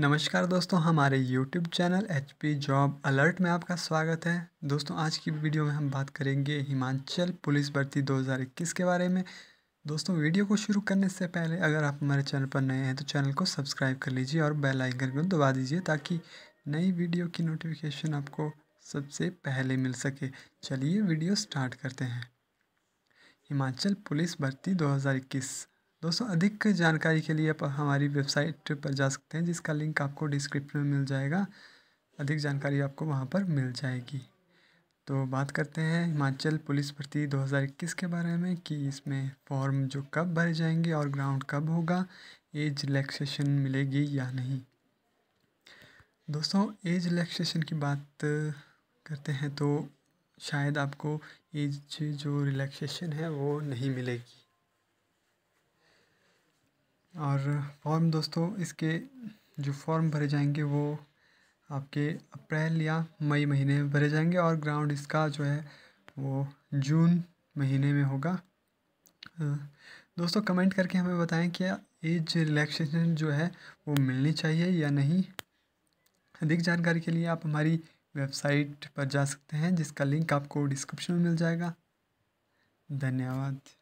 नमस्कार दोस्तों हमारे YouTube channel H P job alert में आपका स्वागत है दोस्तों आज की वीडियो में हम बात करेंगे हिमाचल पुलिस भर्ती 2021 के बारे में दोस्तों वीडियो को शुरू करने से पहले अगर आप हमारे चैनल पर नए हैं तो चैनल को सब्सक्राइब कर लीजिए और बेल आइकन को दबा दीजिए ताकि नई वीडियो की नोटिफिकेशन आपको सबसे पहले मिल सके चलिए वीडियो स्टार्ट करते हैं हिमाचल पुलिस भर्ती दो दोस्तों अधिक जानकारी के लिए आप हमारी वेबसाइट पर जा सकते हैं जिसका लिंक आपको डिस्क्रिप्शन में मिल जाएगा अधिक जानकारी आपको वहाँ पर मिल जाएगी तो बात करते हैं हिमाचल पुलिस भर्ती 2021 के बारे में कि इसमें फॉर्म जो कब भरे जाएंगे और ग्राउंड कब होगा एज रिलैक्सेशन मिलेगी या नहीं दोस्तों एज रिलैक्सेशन की बात करते हैं तो शायद आपको एज जो रिलैक्सेशन है वो नहीं मिलेगी और फॉर्म दोस्तों इसके जो फॉर्म भरे जाएंगे वो आपके अप्रैल या मई महीने में भरे जाएंगे और ग्राउंड इसका जो है वो जून महीने में होगा दोस्तों कमेंट करके हमें बताएं कि एज रिलैक्सेशन जो है वो मिलनी चाहिए या नहीं अधिक जानकारी के लिए आप हमारी वेबसाइट पर जा सकते हैं जिसका लिंक आपको डिस्क्रिप्शन में मिल जाएगा धन्यवाद